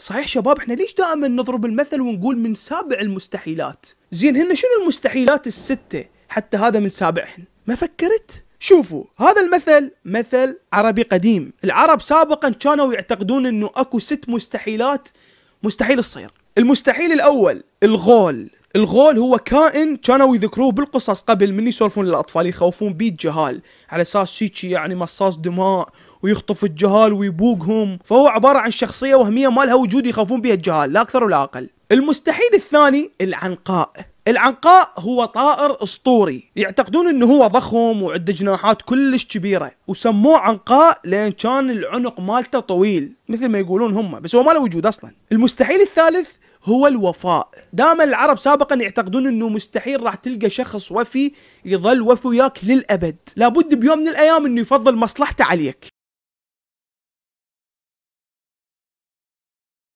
صحيح شباب احنا ليش دائما نضرب المثل ونقول من سابع المستحيلات زين هن شنو المستحيلات الستة حتى هذا من سابعهن ما فكرت شوفوا هذا المثل مثل عربي قديم العرب سابقا كانوا يعتقدون انه اكو ست مستحيلات مستحيل الصير المستحيل الاول الغول الغول هو كائن كانوا يذكروه بالقصص قبل من يسولفون للاطفال يخوفون بيه الجهال على اساس هيجي يعني مصاص دماء ويخطف الجهال ويبوقهم فهو عباره عن شخصيه وهميه ما لها وجود يخوفون بها الجهال لا اكثر ولا اقل المستحيل الثاني العنقاء العنقاء هو طائر اسطوري يعتقدون انه هو ضخم وعنده جناحات كلش كبيره وسموه عنقاء لان كان العنق مالته طويل مثل ما يقولون هم بس هو ما له وجود اصلا المستحيل الثالث هو الوفاء دائما العرب سابقا يعتقدون انه مستحيل راح تلقى شخص وفي يظل وفي وياك للابد لابد بيوم من الايام انه يفضل مصلحته عليك